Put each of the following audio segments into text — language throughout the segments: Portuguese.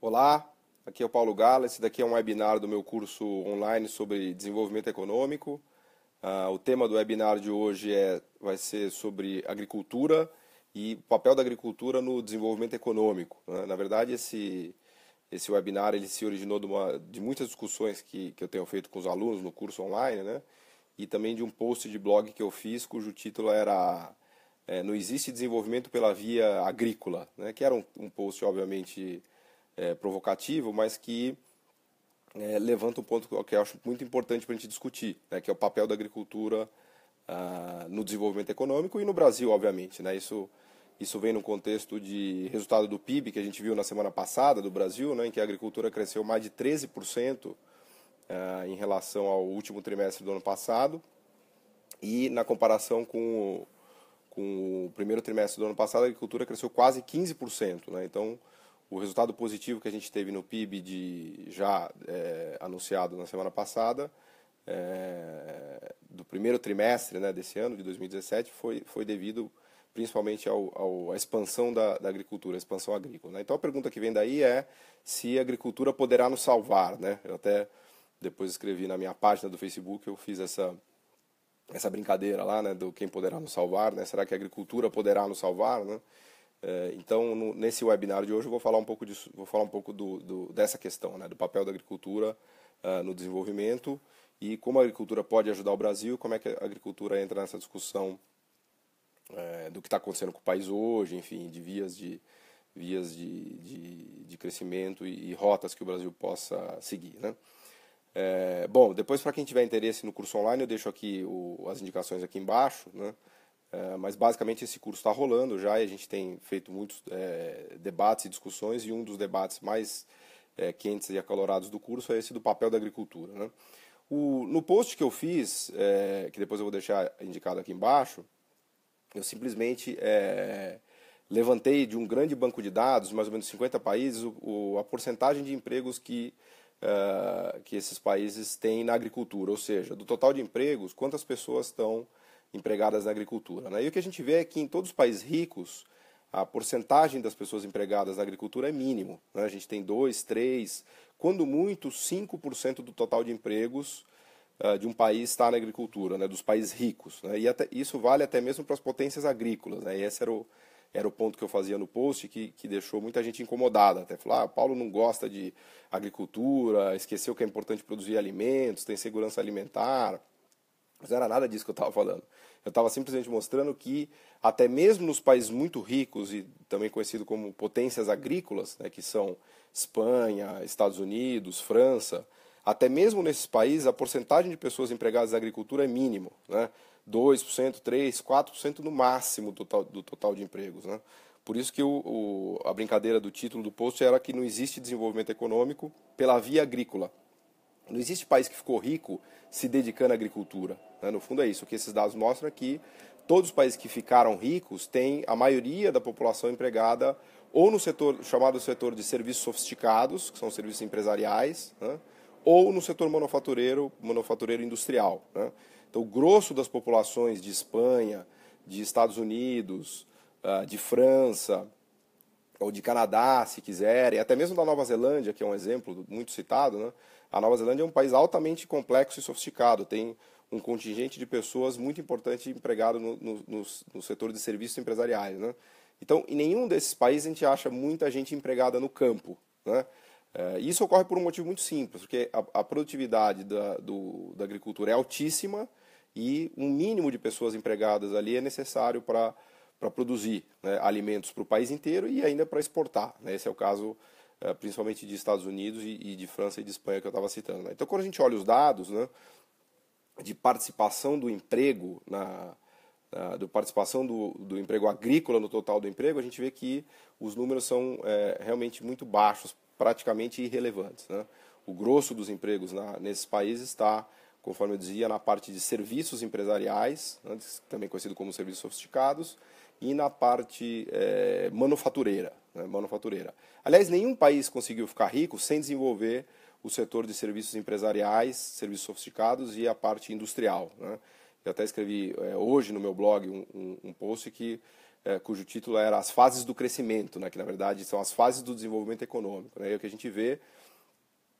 Olá, aqui é o Paulo Gala. Esse daqui é um webinar do meu curso online sobre desenvolvimento econômico. Uh, o tema do webinar de hoje é, vai ser sobre agricultura e o papel da agricultura no desenvolvimento econômico. Né? Na verdade, esse, esse webinar ele se originou de, uma, de muitas discussões que, que eu tenho feito com os alunos no curso online, né? e também de um post de blog que eu fiz cujo título era é, Não existe desenvolvimento pela via agrícola, né? que era um, um post, obviamente é, provocativo, mas que é, levanta um ponto que eu acho muito importante para a gente discutir, né, que é o papel da agricultura ah, no desenvolvimento econômico e no Brasil, obviamente. Né, isso, isso vem no contexto de resultado do PIB que a gente viu na semana passada do Brasil, né, em que a agricultura cresceu mais de 13% ah, em relação ao último trimestre do ano passado e na comparação com o, com o primeiro trimestre do ano passado, a agricultura cresceu quase 15%. Né, então, o resultado positivo que a gente teve no PIB de já é, anunciado na semana passada é, do primeiro trimestre né, desse ano de 2017 foi foi devido principalmente ao, ao à expansão da, da, agricultura, à expansão agrícola. Né? Então a pergunta que vem daí é se a agricultura poderá nos salvar, né? Eu até depois escrevi na minha página do Facebook, eu fiz essa essa brincadeira lá, né, do quem poderá nos salvar, né? Será que a agricultura poderá nos salvar, né? É, então, no, nesse webinar de hoje, eu vou falar um pouco disso, vou falar um pouco do, do dessa questão, né, do papel da agricultura uh, no desenvolvimento e como a agricultura pode ajudar o Brasil, como é que a agricultura entra nessa discussão é, do que está acontecendo com o país hoje, enfim, de vias de vias de, de, de crescimento e, e, rotas que o Brasil possa seguir, né? bom, depois para quem tiver interesse no curso online, eu deixo aqui o, as indicações aqui embaixo, né? É, mas basicamente esse curso está rolando já e a gente tem feito muitos é, debates e discussões e um dos debates mais é, quentes e acalorados do curso é esse do papel da agricultura. Né? O, no post que eu fiz, é, que depois eu vou deixar indicado aqui embaixo, eu simplesmente é, levantei de um grande banco de dados, mais ou menos 50 países, o, o, a porcentagem de empregos que, que esses países têm na agricultura, ou seja, do total de empregos, quantas pessoas estão empregadas na agricultura. Né? E o que a gente vê é que em todos os países ricos, a porcentagem das pessoas empregadas na agricultura é mínimo. Né? A gente tem 2, 3, quando muito 5% do total de empregos uh, de um país está na agricultura, né? dos países ricos. Né? E até, isso vale até mesmo para as potências agrícolas. Né? E esse era o, era o ponto que eu fazia no post que, que deixou muita gente incomodada. Até falar, ah, Paulo não gosta de agricultura, esqueceu que é importante produzir alimentos, tem segurança alimentar. Mas não era nada disso que eu estava falando. Eu estava simplesmente mostrando que, até mesmo nos países muito ricos e também conhecidos como potências agrícolas, né, que são Espanha, Estados Unidos, França, até mesmo nesses países a porcentagem de pessoas empregadas na agricultura é mínimo. Né? 2%, 3%, 4% no máximo do total, do total de empregos. Né? Por isso que o, o, a brincadeira do título do post era que não existe desenvolvimento econômico pela via agrícola. Não existe país que ficou rico se dedicando à agricultura. Né? No fundo é isso. O que esses dados mostram é que todos os países que ficaram ricos têm a maioria da população empregada ou no setor chamado setor de serviços sofisticados, que são serviços empresariais, né? ou no setor manufatureiro, manufatureiro industrial. Né? Então, o grosso das populações de Espanha, de Estados Unidos, ah, de França, ou de Canadá, se quiserem, até mesmo da Nova Zelândia, que é um exemplo muito citado, né? A Nova Zelândia é um país altamente complexo e sofisticado, tem um contingente de pessoas muito importante empregado no, no, no, no setor de serviços empresariais. Né? Então, em nenhum desses países a gente acha muita gente empregada no campo. Né? É, isso ocorre por um motivo muito simples, porque a, a produtividade da, do, da agricultura é altíssima e um mínimo de pessoas empregadas ali é necessário para produzir né, alimentos para o país inteiro e ainda para exportar. Né? Esse é o caso eh, principalmente de Estados Unidos e, de França e de Espanha que eu estava citando. Né? Então, quando a gente olha os dados né, de participação do emprego na, do participação do, do, emprego agrícola no total do emprego, a gente vê que os números são é, realmente muito baixos, praticamente irrelevantes. Né? O grosso dos empregos na, nesses países está, conforme eu dizia, na parte de serviços empresariais, também conhecido como serviços sofisticados, e na parte é, manufatureira né, manufatureira. Aliás, nenhum país conseguiu ficar rico sem desenvolver o setor de serviços empresariais, serviços sofisticados e a parte industrial. Né? Eu até escrevi é, hoje no meu blog um, um, um post que, é, cujo título era As Fases do Crescimento, né? que na verdade são as fases do desenvolvimento econômico. Né? E o que a gente vê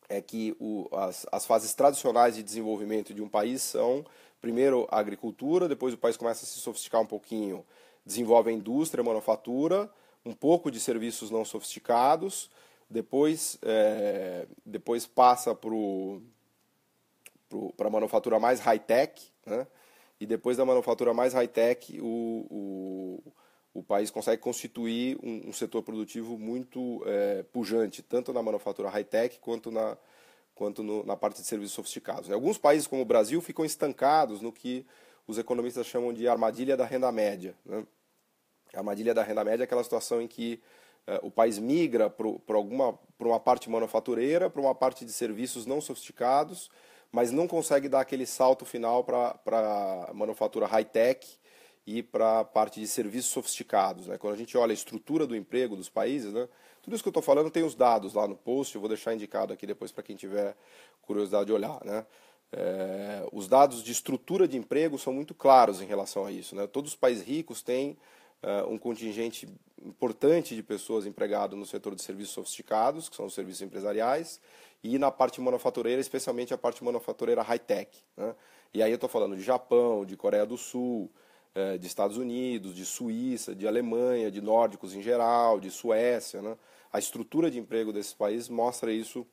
é que o, as, as fases tradicionais de desenvolvimento de um país são, primeiro, a agricultura, depois o país começa a se sofisticar um pouquinho, desenvolve a indústria, a manufatura, um pouco de serviços não sofisticados, depois, é, depois passa para a manufatura mais high-tech, né? e depois da manufatura mais high-tech, o, o, o, país consegue constituir um, um setor produtivo muito é, pujante, tanto na manufatura high-tech quanto na, quanto no, na parte de serviços sofisticados. Alguns países, como o Brasil, ficam estancados no que os economistas chamam de armadilha da renda média. Né? A armadilha da renda média é aquela situação em que uh, o país migra para uma parte manufatureira, para uma parte de serviços não sofisticados, mas não consegue dar aquele salto final para a manufatura high-tech e para a parte de serviços sofisticados. Né? Quando a gente olha a estrutura do emprego dos países, né? tudo isso que eu estou falando tem os dados lá no post, eu vou deixar indicado aqui depois para quem tiver curiosidade de olhar. Né? É, os dados de estrutura de emprego são muito claros em relação a isso. Né? Todos os países ricos têm uh, um contingente importante de pessoas empregado no setor de serviços sofisticados, que são os serviços empresariais, e na parte manufatureira, especialmente a parte manufatureira high-tech. Né? E aí eu estou falando de Japão, de Coreia do Sul, de Estados Unidos, de Suíça, de Alemanha, de nórdicos em geral, de Suécia. Né? A estrutura de emprego desses países mostra isso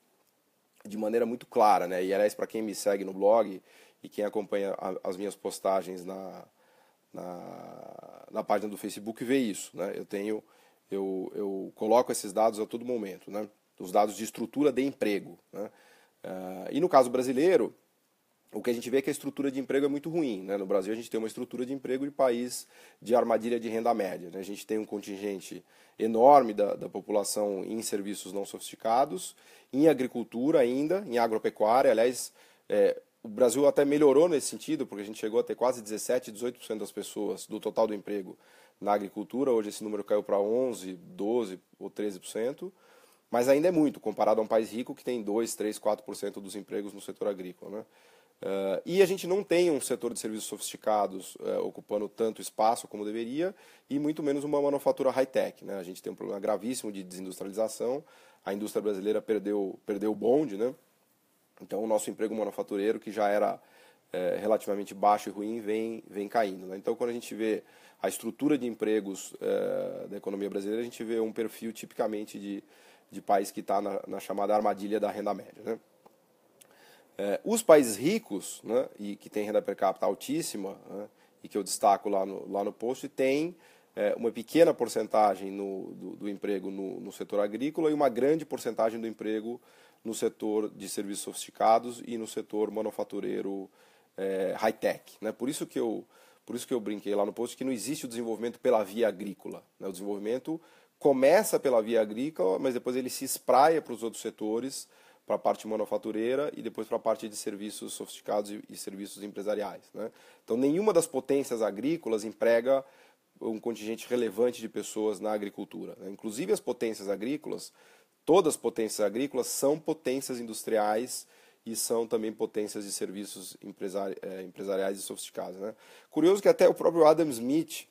de maneira muito clara. Né? E, aliás, para quem me segue no blog e quem acompanha as minhas postagens na, na, na página do Facebook vê isso. Né? Eu tenho, eu, eu coloco esses dados a todo momento, né? os dados de estrutura de emprego. Né? Uh, e no caso brasileiro, o que a gente vê é que a estrutura de emprego é muito ruim. Né? No Brasil, a gente tem uma estrutura de emprego de país de armadilha de renda média. Né? A gente tem um contingente enorme da, da, população em serviços não sofisticados, em agricultura ainda, em agropecuária. Aliás, é, o Brasil até melhorou nesse sentido, porque a gente chegou a ter quase 17, 18% das pessoas do total do emprego na agricultura. Hoje esse número caiu para 11, 12 ou 13%, mas ainda é muito comparado a um país rico que tem 2, 3, 4% dos empregos no setor agrícola. Né? Uh, e a gente não tem um setor de serviços sofisticados uh, ocupando tanto espaço como deveria, e muito menos uma manufatura high-tech. Né? A gente tem um problema gravíssimo de desindustrialização, a indústria brasileira perdeu, perdeu o bonde, né? Então, o nosso emprego manufatureiro, que já era é, relativamente baixo e ruim, vem, vem caindo. Né? Então, quando a gente vê a estrutura de empregos é, da economia brasileira, a gente vê um perfil tipicamente de, de país que está na, na, chamada armadilha da renda média. Né? É, os países ricos, né, e que têm renda per capita altíssima, né, e que eu destaco lá no, lá no post, têm é, uma pequena porcentagem no, do, do emprego no, no, setor agrícola e uma grande porcentagem do emprego no setor de serviços sofisticados e no setor manufatureiro é, high-tech. Né? Por, isso que eu, por isso que eu brinquei lá no post que não existe o desenvolvimento pela via agrícola. Né? O desenvolvimento começa pela via agrícola, mas depois ele se espraia para os outros setores, para a parte manufatureira e depois para a parte de serviços sofisticados e, e serviços empresariais. Né? Então, nenhuma das potências agrícolas emprega um contingente relevante de pessoas na agricultura. Né? Inclusive, as potências agrícolas todas as potências agrícolas são potências industriais e são também potências de serviços empresari é, empresariais e sofisticados. Né? Curioso que até o próprio Adam Smith,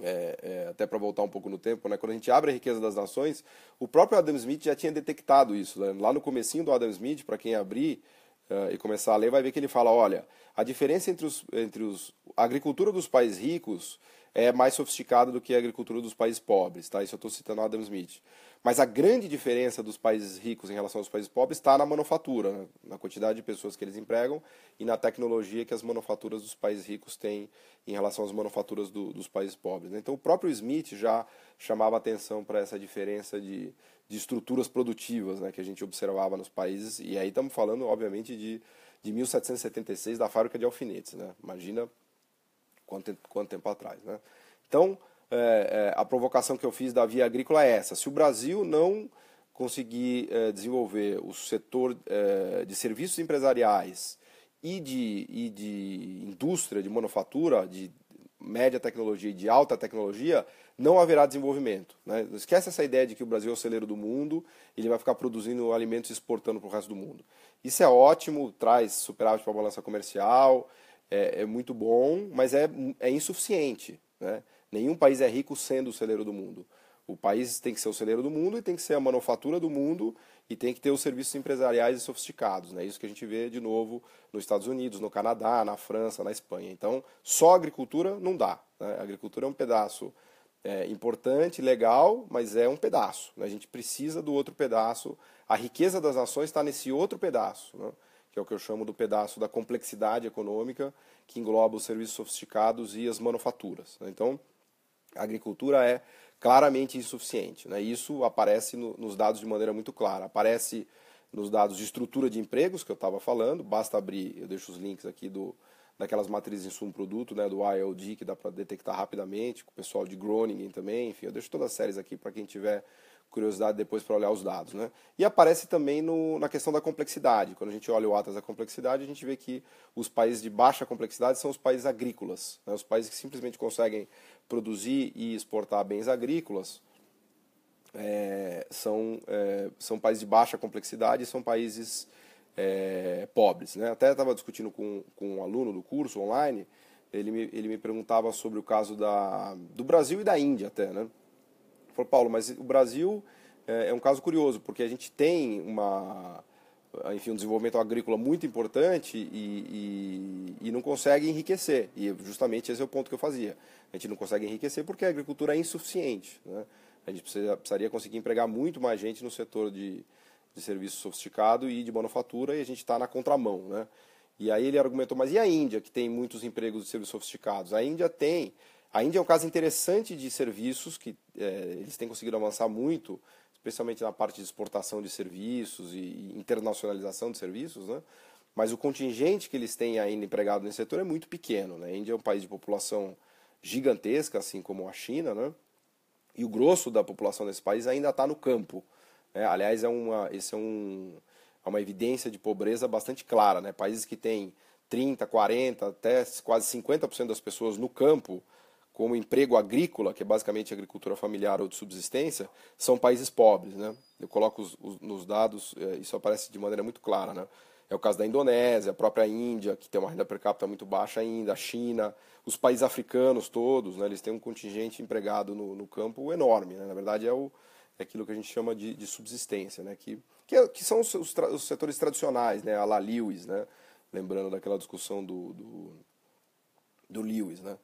é, é, até para voltar um pouco no tempo, né? quando a gente abre a riqueza das nações, o próprio Adam Smith já tinha detectado isso. Né? Lá no comecinho do Adam Smith, para quem abrir uh, e começar a ler, vai ver que ele fala, olha, a diferença entre, os, entre os, a agricultura dos países ricos é mais sofisticada do que a agricultura dos países pobres, tá? Isso eu estou citando Adam Smith. Mas a grande diferença dos países ricos em relação aos países pobres está na manufatura, né? na quantidade de pessoas que eles empregam e na tecnologia que as manufaturas dos países ricos têm em relação às manufaturas do, dos países pobres. Né? Então, o próprio Smith já chamava atenção para essa diferença de, de estruturas produtivas né? que a gente observava nos países. E aí estamos falando, obviamente, de, de 1776, da fábrica de alfinetes. Né? Imagina quanto tempo, quanto tempo atrás. Né? Então, é, é, a provocação que eu fiz da via agrícola é essa. Se o Brasil não conseguir é, desenvolver o setor é, de serviços empresariais e de, e de indústria, de manufatura, de média tecnologia e de alta tecnologia, não haverá desenvolvimento. Né? Esquece essa ideia de que o Brasil é o celeiro do mundo, ele vai ficar produzindo alimentos e exportando para o resto do mundo. Isso é ótimo, traz superávit para a balança comercial, é, é muito bom, mas é, é insuficiente. Né? Nenhum país é rico sendo o celeiro do mundo. O país tem que ser o celeiro do mundo e tem que ser a manufatura do mundo e tem que ter os serviços empresariais sofisticados. Né? Isso que a gente vê de novo nos Estados Unidos, no Canadá, na França, na Espanha. Então, só agricultura não dá. Né? A agricultura é um pedaço é, importante, legal, mas é um pedaço. Né? A gente precisa do outro pedaço. A riqueza das nações está nesse outro pedaço. Né? que é o que eu chamo do pedaço da complexidade econômica, que engloba os serviços sofisticados e as manufaturas. Né? Então, a agricultura é claramente insuficiente. Né? Isso aparece no, nos dados de maneira muito clara. Aparece nos dados de estrutura de empregos que eu estava falando, basta abrir, eu deixo os links aqui do daquelas matrizes insumo-produto, né, do ILD, que dá para detectar rapidamente, com o pessoal de Groningen também, enfim, eu deixo todas as séries aqui para quem tiver curiosidade depois para olhar os dados. Né? E aparece também no, na questão da complexidade. Quando a gente olha o Atlas da complexidade, a gente vê que os países de baixa complexidade são os países agrícolas, né? os países que simplesmente conseguem produzir e exportar bens agrícolas. É, são, é, são países de baixa complexidade e são países é, pobres. Né? Até estava discutindo com, com um aluno do curso online, ele me, ele me perguntava sobre o caso da, do Brasil e da Índia até, né? falou, Paulo, mas o Brasil é, é um caso curioso, porque a gente tem uma enfim, um desenvolvimento agrícola muito importante e, e, e, não consegue enriquecer. E justamente esse é o ponto que eu fazia. A gente não consegue enriquecer porque a agricultura é insuficiente. Né? A gente precisa, precisaria conseguir empregar muito mais gente no setor de, de serviço sofisticado e de manufatura e a gente está na contramão. Né? E aí ele argumentou, mas e a Índia, que tem muitos empregos de serviços sofisticados? A Índia tem a Índia é um caso interessante de serviços que é, eles têm conseguido avançar muito, especialmente na parte de exportação de serviços e internacionalização de serviços, né? Mas o contingente que eles têm ainda empregado nesse setor é muito pequeno, né? A Índia é um país de população gigantesca, assim como a China, né? E o grosso da população desse país ainda está no campo. Né? Aliás, é uma, esse é um, é uma evidência de pobreza bastante clara, né? Países que têm 30, 40, até quase 50% das pessoas no campo como emprego agrícola, que é basicamente agricultura familiar ou de subsistência, são países pobres. Né? Eu coloco os, os, nos dados, é, isso aparece de maneira muito clara. Né? É o caso da Indonésia, a própria Índia, que tem uma renda per capita muito baixa ainda, a China, os países africanos todos, né? eles têm um contingente empregado no, no campo enorme. Né? Na verdade, é, o, é aquilo que a gente chama de, de subsistência, né? que, que, é, que são os, os, tra, os, setores tradicionais, né? a la Lewis, né? lembrando daquela discussão do, do, do Lewis. Né?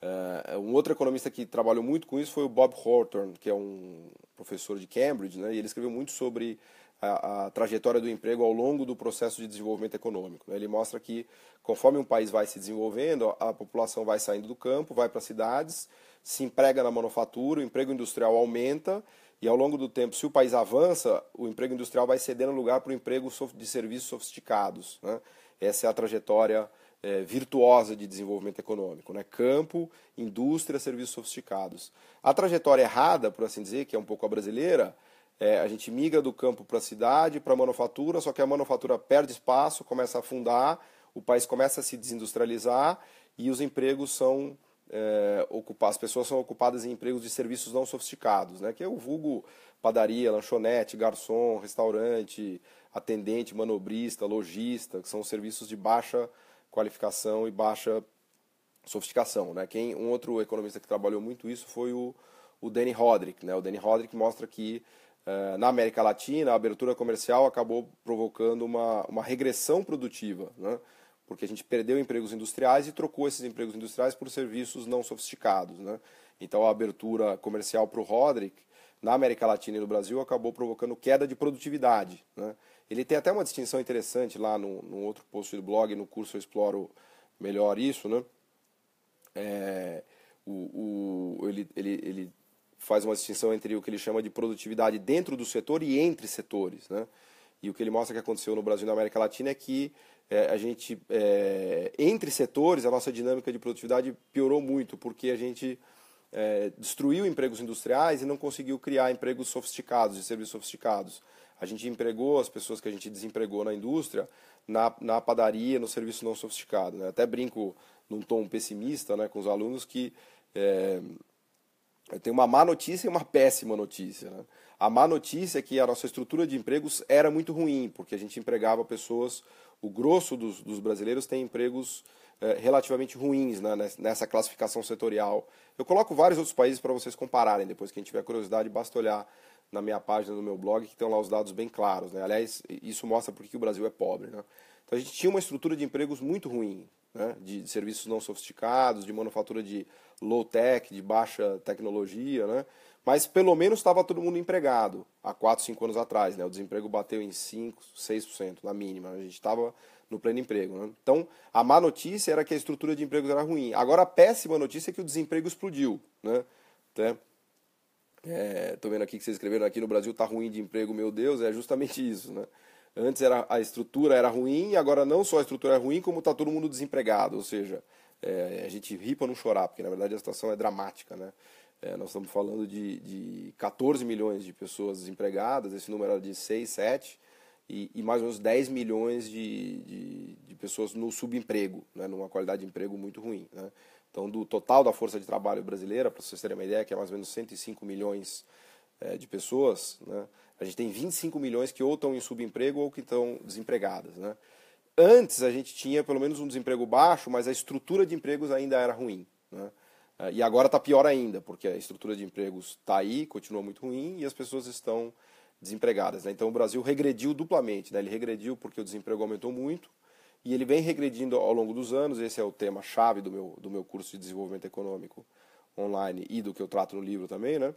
Uh, um outro economista que trabalhou muito com isso foi o Bob Horton, que é um professor de Cambridge, né, e ele escreveu muito sobre a, a, trajetória do emprego ao longo do processo de desenvolvimento econômico. Né. Ele mostra que conforme um país vai se desenvolvendo, a, população vai saindo do campo, vai para as cidades, se emprega na manufatura, o emprego industrial aumenta e ao longo do tempo, se o país avança, o emprego industrial vai cedendo lugar para o emprego de serviços sofisticados. Né? Essa é a trajetória é, virtuosa de desenvolvimento econômico, né? campo, indústria, serviços sofisticados. A trajetória errada, por assim dizer, que é um pouco a brasileira, é, a gente migra do campo para a cidade, para a manufatura, só que a manufatura perde espaço, começa a afundar, o país começa a se desindustrializar e os empregos são é, ocupados, as pessoas são ocupadas em empregos de serviços não sofisticados, né? que é o vulgo padaria, lanchonete, garçom, restaurante, atendente, manobrista, lojista, que são serviços de baixa qualificação e baixa sofisticação. Né? Quem, um outro economista que trabalhou muito isso foi o, o Danny Roderick. Né? O Danny Roderick mostra que uh, na América Latina a abertura comercial acabou provocando uma, uma regressão produtiva, né? porque a gente perdeu empregos industriais e trocou esses empregos industriais por serviços não sofisticados. Né? Então a abertura comercial para o Roderick na América Latina e no Brasil acabou provocando queda de produtividade. Né? Ele tem até uma distinção interessante lá no, no outro post do blog, no curso eu exploro melhor isso, né? É, o, o, ele, ele, ele faz uma distinção entre o que ele chama de produtividade dentro do setor e entre setores, né? E o que ele mostra que aconteceu no Brasil e na América Latina é que é, a gente, é, entre setores, a nossa dinâmica de produtividade piorou muito, porque a gente é, destruiu empregos industriais e não conseguiu criar empregos sofisticados, de serviços sofisticados. A gente empregou as pessoas que a gente desempregou na indústria, na, na padaria, no serviço não sofisticado. Né? Até brinco num tom pessimista né, com os alunos que é, tem uma má notícia e uma péssima notícia. Né? A má notícia é que a nossa estrutura de empregos era muito ruim, porque a gente empregava pessoas, o grosso dos, dos brasileiros tem empregos é, relativamente ruins né, nessa classificação setorial. Eu coloco vários outros países para vocês compararem, depois quem tiver curiosidade basta olhar na minha página, no meu blog, que estão lá os dados bem claros. Né? Aliás, isso mostra porque o Brasil é pobre. Né? Então a gente tinha uma estrutura de empregos muito ruim, né? de, de serviços não sofisticados, de manufatura de low-tech, de baixa tecnologia, né? mas pelo menos estava todo mundo empregado há 4, 5 anos atrás. Né? O desemprego bateu em 5, 6%, na mínima. A gente estava no pleno emprego. Né? Então, a má notícia era que a estrutura de empregos era ruim. Agora, a péssima notícia é que o desemprego explodiu. Né? Então, Estou é, vendo aqui que vocês escreveram aqui no Brasil tá ruim de emprego, meu Deus, é justamente isso, né? Antes era, a estrutura era ruim, agora não só a estrutura é ruim, como está todo mundo desempregado. Ou seja, é, a gente ri para não chorar, porque na verdade a situação é dramática. Né? É, nós estamos falando de, de 14 milhões de pessoas desempregadas, esse número era de 6, 7, e, e mais ou menos 10 milhões de, de, de pessoas no subemprego, né? numa qualidade de emprego muito ruim. Né? Então, do total da força de trabalho brasileira, para vocês terem uma ideia, que é mais ou menos 105 milhões é, de pessoas, né? a gente tem 25 milhões que ou estão em subemprego ou que estão desempregadas. Né? Antes a gente tinha pelo menos um desemprego baixo, mas a estrutura de empregos ainda era ruim. Né? Eh, e agora está pior ainda, porque a estrutura de empregos está aí, continua muito ruim e as pessoas estão desempregadas. Né? Então o Brasil regrediu duplamente. Né? Ele regrediu porque o desemprego aumentou muito e ele vem regredindo ao longo dos anos, esse é o tema-chave do meu, do meu curso de desenvolvimento econômico online e do que eu trato no livro também, né?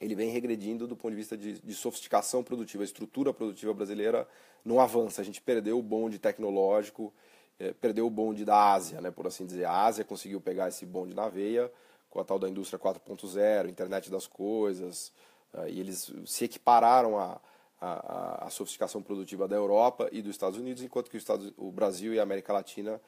Ele vem regredindo do ponto de vista de, de sofisticação produtiva. A estrutura produtiva brasileira não avança. A gente perdeu o bonde tecnológico, é, perdeu o bonde da Ásia, né, por assim dizer. A Ásia conseguiu pegar esse bonde na veia com a tal da indústria 4.0, internet das coisas, é, e eles se equipararam a, a, a, a, sofisticação produtiva da Europa e dos Estados Unidos, enquanto que o, Estados, o Brasil e a América Latina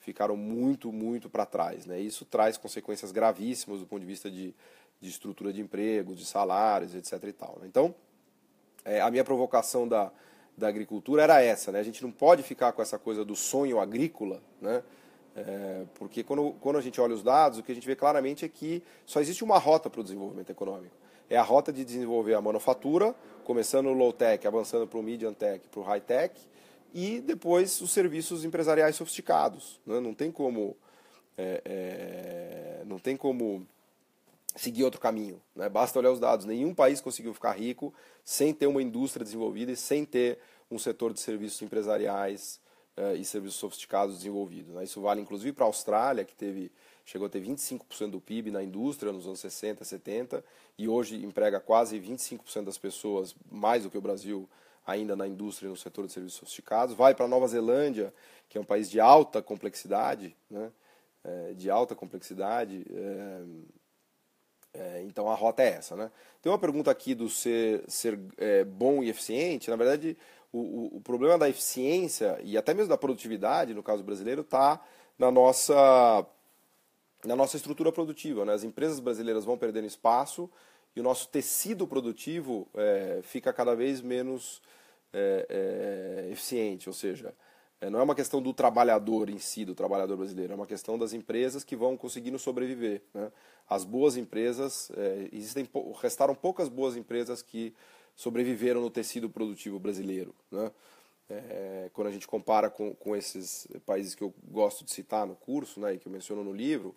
ficaram muito, muito para trás. Né? Isso traz consequências gravíssimas do ponto de vista de, de estrutura de emprego, de salários, etc. E tal, né? Então, é, a minha provocação da, da agricultura era essa. Né? A gente não pode ficar com essa coisa do sonho agrícola, né? É, porque quando, quando a gente olha os dados, o que a gente vê claramente é que só existe uma rota para o desenvolvimento econômico. É a rota de desenvolver a manufatura, começando no low-tech, avançando para o medium-tech, para o high-tech, e depois os serviços empresariais sofisticados. Né? Não tem como... É, é, não tem como seguir outro caminho. Né? Basta olhar os dados. Nenhum país conseguiu ficar rico sem ter uma indústria desenvolvida e sem ter um setor de serviços empresariais é, e serviços sofisticados desenvolvidos. Né? Isso vale inclusive para a Austrália, que teve, chegou a ter 25% do PIB na indústria nos anos 60, 70, e hoje emprega quase 25% das pessoas, mais do que o Brasil, ainda na indústria e no setor de serviços sofisticados. Vai para a Nova Zelândia, que é um país de alta complexidade, né? É, de alta complexidade. É, é, então a rota é essa. Né? Tem uma pergunta aqui do ser, ser é, bom e eficiente. Na verdade, o, o, o problema da eficiência e até mesmo da produtividade, no caso brasileiro, está na nossa, na nossa estrutura produtiva. Né? As empresas brasileiras vão perdendo espaço e o nosso tecido produtivo é, fica cada vez menos é, é, eficiente, ou seja, é, não é uma questão do trabalhador em si, do trabalhador brasileiro, é uma questão das empresas que vão conseguindo sobreviver. Né? As boas empresas, é, existem, restaram poucas boas empresas que sobreviveram no tecido produtivo brasileiro. Né? É, quando a gente compara com, com esses países que eu gosto de citar no curso né, e que eu menciono no livro,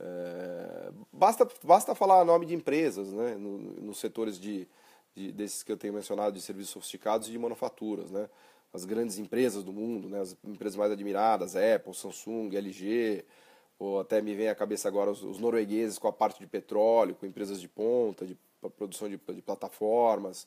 é, basta, basta falar nome de empresas né, no, nos setores de, de, desses que eu tenho mencionado, de serviços sofisticados e de manufaturas. Né? As grandes empresas do mundo, né, as empresas mais admiradas, Apple, Samsung, LG, ou até me vem à cabeça agora os, os noruegueses com a parte de petróleo, com empresas de ponta, de produção de, de plataformas,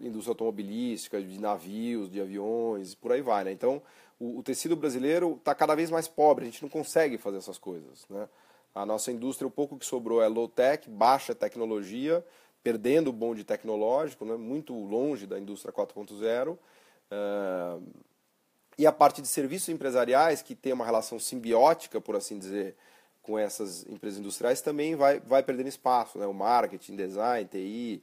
indústria automobilística, de navios, de aviões, por aí vai. Né? Então, o, o tecido brasileiro está cada vez mais pobre, a gente não consegue fazer essas coisas. Né? A nossa indústria, o pouco que sobrou é low-tech, baixa tecnologia, perdendo o bonde tecnológico, né? muito longe da indústria 4.0. Uh, eh, e a parte de serviços empresariais, que tem uma relação simbiótica, por assim dizer, com essas empresas industriais também vai, vai perdendo espaço. Né? O marketing, design, TI,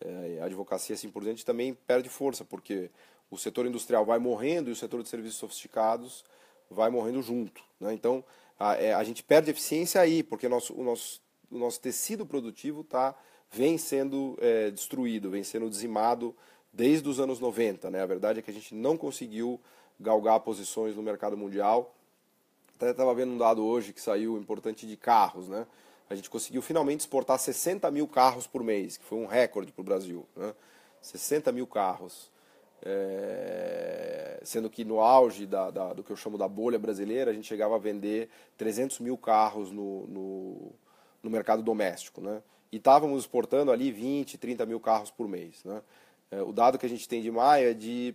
eh, advocacia assim por diante também perde força, porque o setor industrial vai morrendo e o setor de serviços sofisticados vai morrendo junto. Né? Então, a, é, a, gente perde eficiência aí, porque nosso, o, nosso, o nosso tecido produtivo tá, vem sendo eh, destruído, vem sendo dizimado desde os anos 90. Né? A verdade é que a gente não conseguiu galgar posições no mercado mundial até estava vendo um dado hoje que saiu importante de carros, né? A gente conseguiu finalmente exportar 60 mil carros por mês, que foi um recorde para o Brasil. Né? 60 mil carros. É... Sendo que no auge da, da, do que eu chamo da bolha brasileira, a gente chegava a vender 300 mil carros no, no, no mercado doméstico. Né? E estávamos exportando ali 20, 30 mil carros por mês. Né? É, o dado que a gente tem de maio é de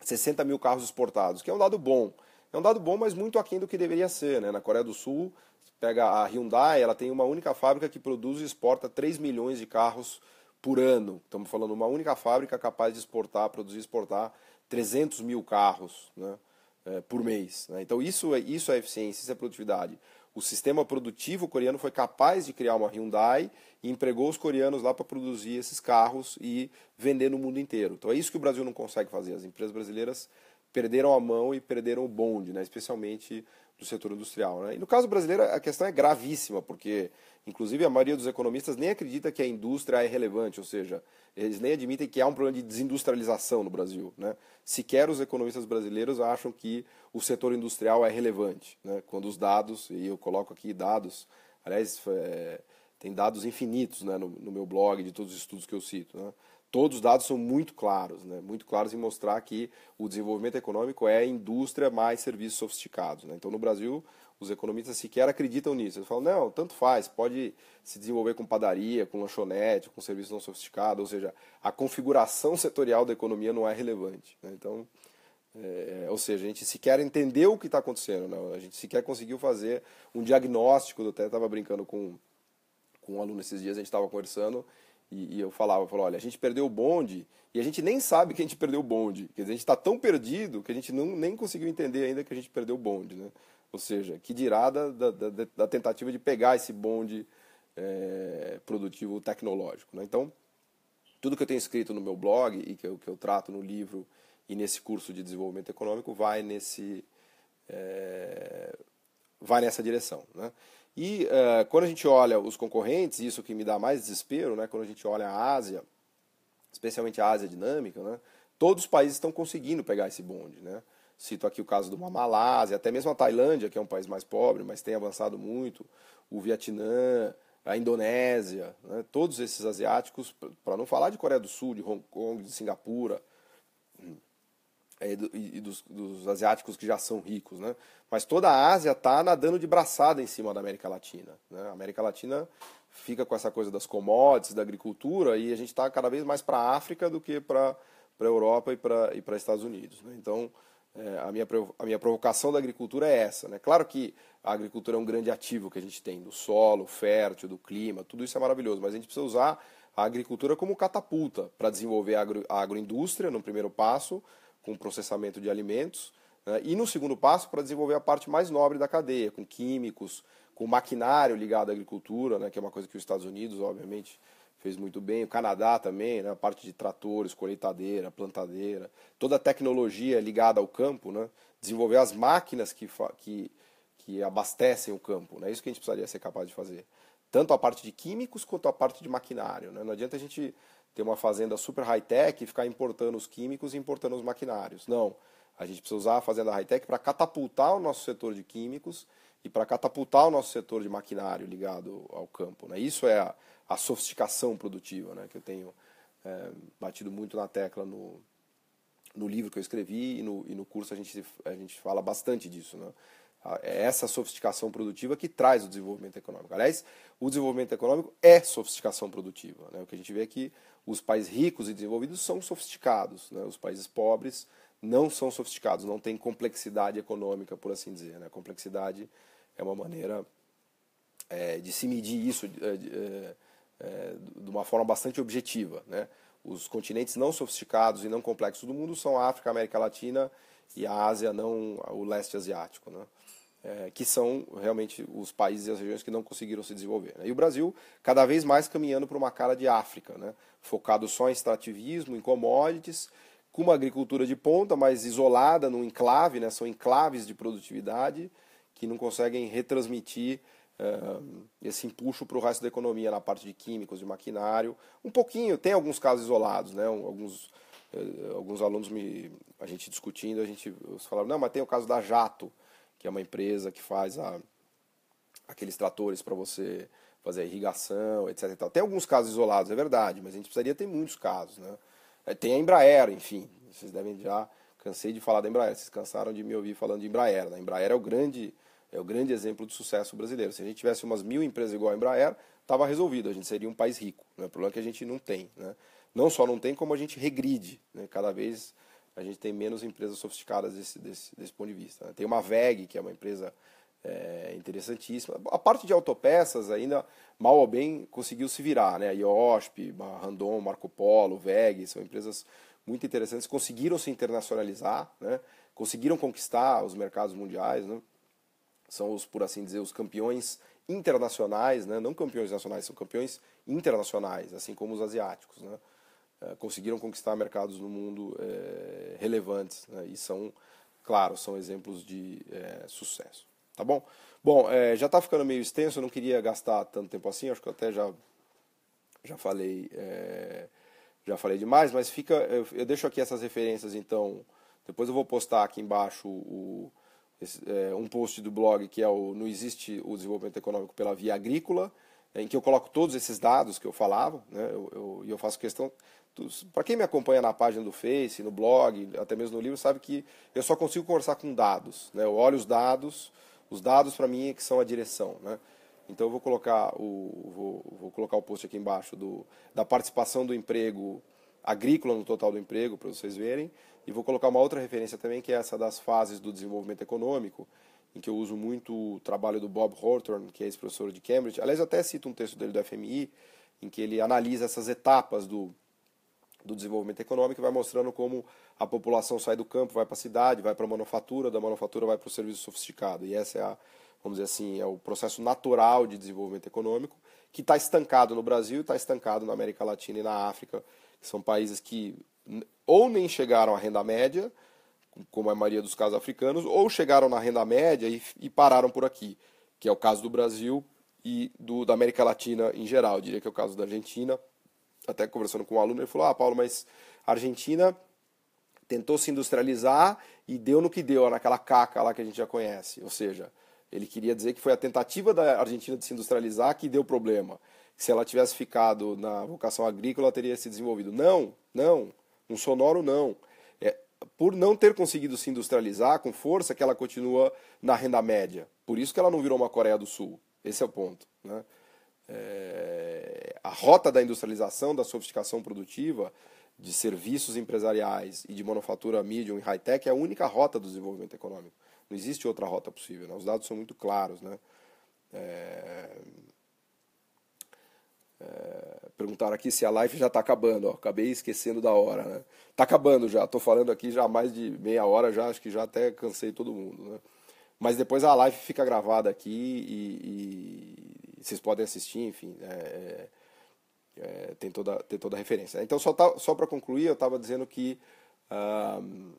60 mil carros exportados, que é um dado bom é um dado bom, mas muito aquém do que deveria ser. Né? Na Coreia do Sul, pega a Hyundai, ela tem uma única fábrica que produz e exporta 3 milhões de carros por ano. Estamos falando uma única fábrica capaz de exportar, produzir e exportar 300 mil carros né, é, por mês. Né? Então isso é, isso é eficiência, isso é produtividade. O sistema produtivo coreano foi capaz de criar uma Hyundai e empregou os coreanos lá para produzir esses carros e vender no mundo inteiro. Então é isso que o Brasil não consegue fazer. As empresas brasileiras perderam a mão e perderam o bonde, né? especialmente do setor industrial. Né? E no caso brasileiro, a questão é gravíssima, porque, inclusive, a maioria dos economistas nem acredita que a indústria é relevante, ou seja, eles nem admitem que há um problema de desindustrialização no Brasil. Né? Sequer os economistas brasileiros acham que o setor industrial é relevante, né? quando os dados, e eu coloco aqui dados, aliás, é, tem dados infinitos né, no, no, meu blog, de todos os estudos que eu cito. Né? Todos os dados são muito claros, né? muito claros em mostrar que o desenvolvimento econômico é indústria mais serviços sofisticados. Né? Então, no Brasil, os economistas sequer acreditam nisso. Eles falam, não, tanto faz, pode se desenvolver com padaria, com lanchonete, com serviço não sofisticado, ou seja, a configuração setorial da economia não é relevante. Né? Então, é, ou seja, a gente sequer entendeu o que está acontecendo, né? a gente sequer conseguiu fazer um diagnóstico, eu até estava brincando com com um aluno esses dias, a gente estava conversando e, e, eu falava, falou olha, a gente perdeu o bonde e a gente nem sabe que a gente perdeu o bonde. Quer dizer, a gente está tão perdido que a gente não, nem conseguiu entender ainda que a gente perdeu o bonde, né? Ou seja, que dirá da, da, da, da tentativa de pegar esse bonde é, produtivo tecnológico. Né? Então, tudo que eu tenho escrito no meu blog e que eu, que eu trato no livro e nesse curso de desenvolvimento econômico vai nesse é, vai nessa direção, né? E uh, quando a gente olha os concorrentes, isso que me dá mais desespero, né, quando a gente olha a Ásia, especialmente a Ásia dinâmica, né, todos os países estão conseguindo pegar esse bonde. Né? Cito aqui o caso de uma Malásia, até mesmo a Tailândia, que é um país mais pobre, mas tem avançado muito, o Vietnã, a Indonésia, né? todos esses asiáticos, para não falar de Coreia do Sul, de Hong Kong, de Singapura, é, do, e dos, dos, asiáticos que já são ricos, né? Mas toda a Ásia está nadando de braçada em cima da América Latina. Né? A América Latina fica com essa coisa das commodities, da agricultura, e a gente está cada vez mais para a África do que para a Europa e para os Estados Unidos. Né? Então, é, a, minha, a minha provocação da agricultura é essa. Né? Claro que a agricultura é um grande ativo que a gente tem, do solo fértil, do clima, tudo isso é maravilhoso, mas a gente precisa usar a agricultura como catapulta para desenvolver a, agro, a agroindústria, no primeiro passo, com processamento de alimentos, né? e no segundo passo, para desenvolver a parte mais nobre da cadeia, com químicos, com maquinário ligado à agricultura, né? que é uma coisa que os Estados Unidos, obviamente, fez muito bem, o Canadá também, né? a parte de tratores, colheitadeira, plantadeira, toda a tecnologia ligada ao campo, né? desenvolver as máquinas que, que, que abastecem o campo, né? É isso que a gente precisaria ser capaz de fazer. Tanto a parte de químicos quanto a parte de maquinário. Né? Não adianta a gente ter uma fazenda super high-tech e ficar importando os químicos e importando os maquinários. Não. A gente precisa usar a fazenda high-tech para catapultar o nosso setor de químicos e para catapultar o nosso setor de maquinário ligado ao campo. Né? Isso é a, a sofisticação produtiva, né? que eu tenho é, batido muito na tecla no, no livro que eu escrevi e no, e no curso a gente, a gente fala bastante disso. Né? É essa sofisticação produtiva que traz o desenvolvimento econômico. Aliás, o desenvolvimento econômico é sofisticação produtiva. Né? O que a gente vê é que os países ricos e desenvolvidos são sofisticados, né? os países pobres não são sofisticados, não têm complexidade econômica, por assim dizer. Né? A complexidade é uma maneira é, de se medir isso é, é, é, de uma forma bastante objetiva. Né? Os continentes não sofisticados e não complexos do mundo são a África, a América Latina e a Ásia, não o leste asiático. Né? é, que são realmente os países e as regiões que não conseguiram se desenvolver. Né? E o Brasil cada vez mais caminhando para uma cara de África, né? focado só em extrativismo, em commodities, com uma agricultura de ponta, mas isolada num enclave, né? são enclaves de produtividade que não conseguem retransmitir é, esse empuxo para o resto da economia na parte de químicos, de maquinário. Um pouquinho, tem alguns casos isolados, né? alguns, é, alguns alunos me, a gente discutindo, a gente falaram, não, mas tem o caso da Jato, que é uma empresa que faz a, aqueles tratores para você fazer a irrigação, etc. Tem alguns casos isolados, é verdade, mas a gente precisaria ter muitos casos. Né? É, tem a Embraer, enfim, vocês devem já. Cansei de falar da Embraer, vocês cansaram de me ouvir falando de Embraer. Né? A Embraer é o grande é o grande exemplo de sucesso brasileiro. Se a gente tivesse umas mil empresas igual a Embraer, estava resolvido, a gente seria um país rico. Né? O problema é que a gente não tem. Né? Não só não tem, como a gente regride. Né? Cada vez a gente tem menos empresas sofisticadas desse, desse, desse ponto de vista. Né? Tem uma VEG, que é uma empresa é, interessantíssima. A parte de autopeças ainda, mal ou bem, conseguiu se virar. Né? A IOSP, Randon, Marco Polo, VEG, são empresas muito interessantes, conseguiram se internacionalizar, né? conseguiram conquistar os mercados mundiais. Né? São os, por assim dizer, os campeões internacionais, né? não campeões nacionais, são campeões internacionais, assim como os asiáticos. Né? Eh, conseguiram conquistar mercados no mundo é, relevantes né? e são, claro, são exemplos de é, sucesso. Tá bom? Bom, é, já está ficando meio extenso, eu não queria gastar tanto tempo assim, acho que até já, já falei já falei demais, mas fica eu, eu, deixo aqui essas referências então. Depois eu vou postar aqui embaixo o, esse, um post do blog que é o Não Existe o Desenvolvimento Econômico pela Via Agrícola, em que eu coloco todos esses dados que eu falava, né? e eu, eu faço questão para quem me acompanha na página do Face, no blog, até mesmo no livro, sabe que eu só consigo conversar com dados. Né? Eu olho os dados, os dados para mim é que são a direção. Né? Então eu vou colocar o vou, vou, colocar o post aqui embaixo do, da participação do emprego agrícola no total do emprego para vocês verem e vou colocar uma outra referência também que é essa das fases do desenvolvimento econômico em que eu uso muito o trabalho do Bob Horton que é ex-professor de Cambridge aliás eu até cito um texto dele do FMI em que ele analisa essas etapas do do desenvolvimento econômico e vai mostrando como a população sai do campo, vai para a cidade, vai para a manufatura, da manufatura vai para o serviço sofisticado. E essa é a, vamos dizer assim, é o processo natural de desenvolvimento econômico que está estancado no Brasil e está estancado na América Latina e na África, que são países que ou nem chegaram à renda média, como a maioria dos casos africanos, ou chegaram na renda média e, e pararam por aqui, que é o caso do Brasil e do, da América Latina em geral. Eu diria que é o caso da Argentina, até conversando com um aluno, ele falou: Ah, Paulo, mas a Argentina tentou se industrializar e deu no que deu, naquela caca lá que a gente já conhece. Ou seja, ele queria dizer que foi a tentativa da Argentina de se industrializar que deu problema. se ela tivesse ficado na vocação agrícola, teria se desenvolvido. Não, não. Um sonoro não. É, por não ter conseguido se industrializar com força, que ela continua na renda média. Por isso que ela não virou uma Coreia do Sul. Esse é o ponto. Né? É, a rota da industrialização, da sofisticação produtiva, de serviços empresariais e de manufatura medium e high-tech é a única rota do desenvolvimento econômico. Não existe outra rota possível. Né? Os dados são muito claros. Né? É... É... Perguntaram aqui se a live já está acabando. Ó. Acabei esquecendo da hora. Está né? Tá acabando já. Estou falando aqui já há mais de meia hora. já Acho que já até cansei todo mundo. Né? Mas depois a live fica gravada aqui e, e... vocês podem assistir. Enfim, é, é é, tem, toda, tem toda a referência. Né? Então, só, tá, só para concluir, eu estava dizendo que uh,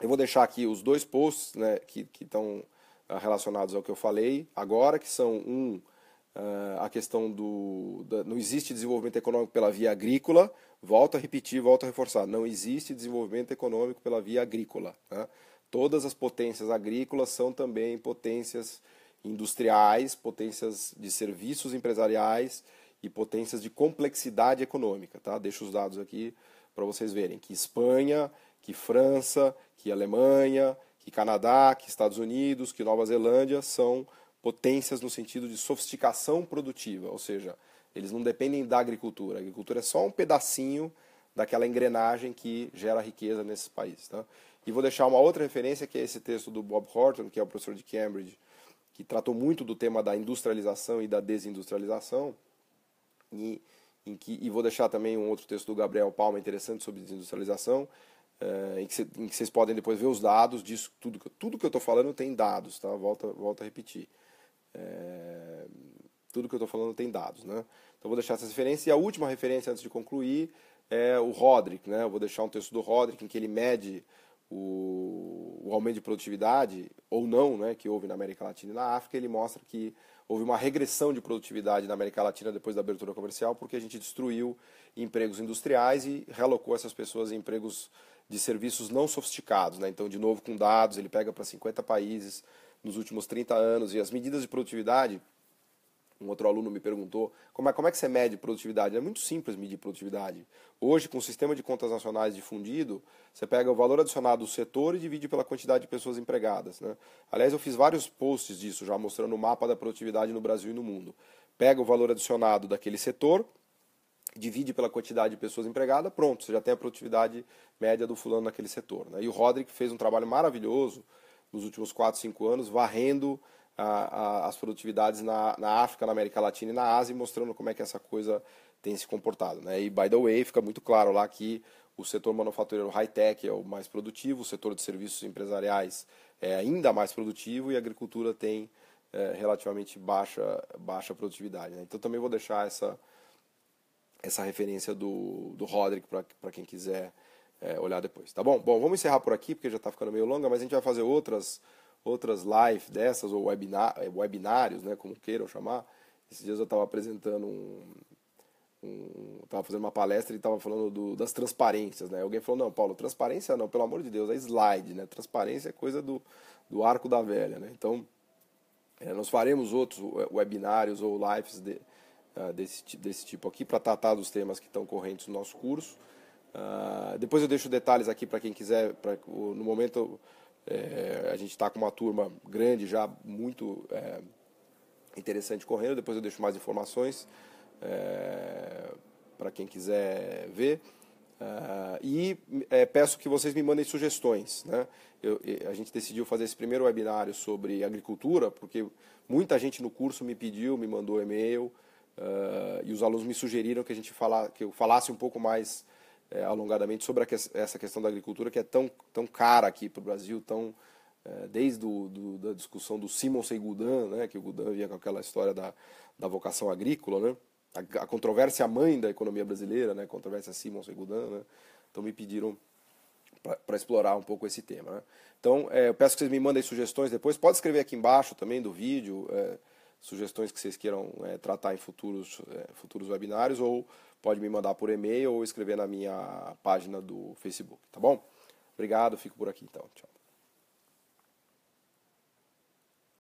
eu vou deixar aqui os dois posts né, que estão ah, relacionados ao que eu falei agora, que são um uh, a questão do da, não existe desenvolvimento econômico pela via agrícola. Volto a repetir, volto a reforçar, não existe desenvolvimento econômico pela via agrícola. Né? Todas as potências agrícolas são também potências industriais, potências de serviços empresariais, e potências de complexidade econômica, tá? Deixo os dados aqui para vocês verem que Espanha, que França, que Alemanha, que Canadá, que Estados Unidos, que Nova Zelândia são potências no sentido de sofisticação produtiva, ou seja, eles não dependem da agricultura. A agricultura é só um pedacinho daquela engrenagem que gera riqueza nesses países, tá? E vou deixar uma outra referência que é esse texto do Bob Horton, que é o professor de Cambridge, que tratou muito do tema da industrialização e da desindustrialização e, em que, e vou deixar também um outro texto do Gabriel Palma interessante sobre desindustrialização, eh, em, que vocês podem depois ver os dados disso. Tudo, tudo que eu estou falando tem dados, tá? Volta, volta a repetir. É, tudo que eu estou falando tem dados, né? Então vou deixar essa referência. E a última referência, antes de concluir, é o Roderick, né? Eu vou deixar um texto do Roderick em que ele mede o, o aumento de produtividade, ou não, né, que houve na América Latina e na África. Ele mostra que houve uma regressão de produtividade na América Latina depois da abertura comercial, porque a gente destruiu empregos industriais e relocou essas pessoas em empregos de serviços não sofisticados. Né? Então, de novo, com dados, ele pega para 50 países nos últimos 30 anos e as medidas de produtividade um outro aluno me perguntou como é, como é que você mede produtividade. É muito simples medir produtividade. Hoje, com o sistema de contas nacionais difundido, você pega o valor adicionado do setor e divide pela quantidade de pessoas empregadas. Né? Aliás, eu fiz vários posts disso, já mostrando o mapa da produtividade no Brasil e no mundo. Pega o valor adicionado daquele setor, divide pela quantidade de pessoas empregadas, pronto, você já tem a produtividade média do fulano naquele setor. Né? E o Roderick fez um trabalho maravilhoso nos últimos 4, 5 anos, varrendo a, a, as produtividades na, na África, na América Latina e na Ásia, mostrando como é que essa coisa tem se comportado. Né? E, by the way, fica muito claro lá que o setor manufatureiro high-tech é o mais produtivo, o setor de serviços empresariais é ainda mais produtivo e a agricultura tem é, relativamente baixa, baixa produtividade. Né? Então também vou deixar essa, essa referência do, do Roderick para quem quiser é, olhar depois. Tá bom? Bom, vamos encerrar por aqui, porque já está ficando meio longa, mas a gente vai fazer outras outras lives dessas, ou webinar, eh, webinários, né, como queiram chamar. Esses dias eu estava apresentando um. um estava fazendo uma palestra e estava falando do, das transparências. Né? Alguém falou: não, Paulo, transparência não, pelo amor de Deus, é slide. Né? Transparência é coisa do, do arco da velha. Né? Então, é, nós faremos outros webinários ou lives de, uh, desse, desse tipo aqui para tratar dos temas que estão correntes no nosso curso. Uh, depois eu deixo detalhes aqui para quem quiser, pra, no momento é, a gente está com uma turma grande já, muito é, interessante correndo. Depois eu deixo mais informações é, para quem quiser ver. É, e é, peço que vocês me mandem sugestões. Né? Eu, a gente decidiu fazer esse primeiro webinário sobre agricultura, porque muita gente no curso me pediu, me mandou e-mail, é, e os alunos me sugeriram que a gente falar, que eu falasse um pouco mais é, alongadamente sobre que, essa questão da agricultura que é tão, tão cara aqui para o Brasil, tão, é, desde a discussão do Simon sem Gudan, né, que o Gudan vinha com aquela história da, da vocação agrícola, né, a, a controvérsia mãe da economia brasileira, né, a controvérsia Simon sem Gudan, né, então me pediram para explorar um pouco esse tema. Né? Então, é, eu peço que vocês me mandem sugestões depois. Pode escrever aqui embaixo também do vídeo, é, sugestões que vocês queiram é, tratar em futuros, é, futuros webinários, ou pode me mandar por e-mail ou escrever na minha página do Facebook, tá bom? Obrigado, fico por aqui então. Tchau.